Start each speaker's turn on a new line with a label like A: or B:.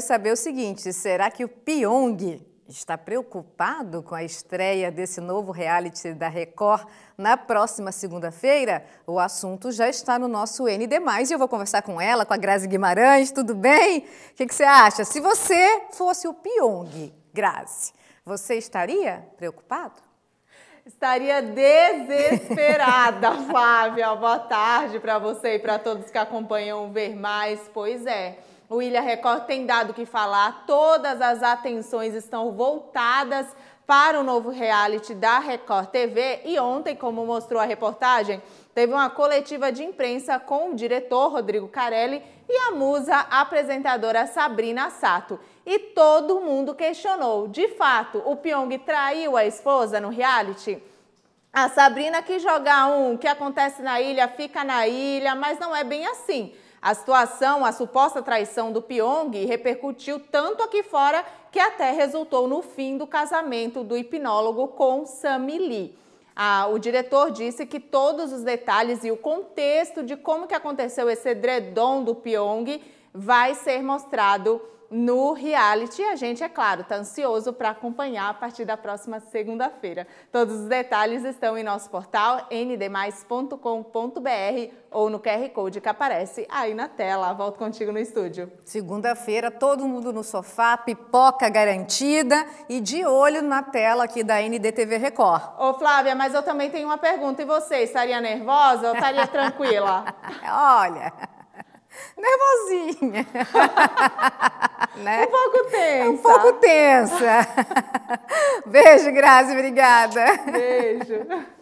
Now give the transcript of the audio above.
A: saber o seguinte: será que o Pyong está preocupado com a estreia desse novo reality da Record na próxima segunda-feira? O assunto já está no nosso ND, e eu vou conversar com ela, com a Grazi Guimarães. Tudo bem? O que, que você acha? Se você fosse o Pyong, Grazi, você estaria preocupado? Estaria desesperada, Flávia. Boa tarde
B: para você e para todos que acompanham o Ver Mais. Pois é. O Ilha Record tem dado que falar, todas as atenções estão voltadas para o novo reality da Record TV e ontem, como mostrou a reportagem, teve uma coletiva de imprensa com o diretor Rodrigo Carelli e a musa apresentadora Sabrina Sato. E todo mundo questionou, de fato, o Pyong traiu a esposa no reality? A Sabrina que joga um, que acontece na ilha, fica na ilha, mas não é bem assim. A situação, a suposta traição do Pyong, repercutiu tanto aqui fora que até resultou no fim do casamento do hipnólogo com Sam Lee. Ah, o diretor disse que todos os detalhes e o contexto de como que aconteceu esse edredom do Pyong vai ser mostrado no reality. E a gente, é claro, está ansioso para acompanhar a partir da próxima segunda-feira. Todos os detalhes estão em nosso portal ndmais.com.br
A: ou no QR Code que aparece aí na tela. Volto contigo no estúdio. Segunda-feira, todo mundo no sofá, pipoca garantida e de olho na tela aqui da NDTV Record. Ô Flávia, mas eu também tenho uma pergunta. E você, estaria nervosa ou estaria
B: tranquila?
A: Olha nervosinha. né? Um pouco tensa. Um pouco tensa. Beijo, Grazi, obrigada.
B: Beijo.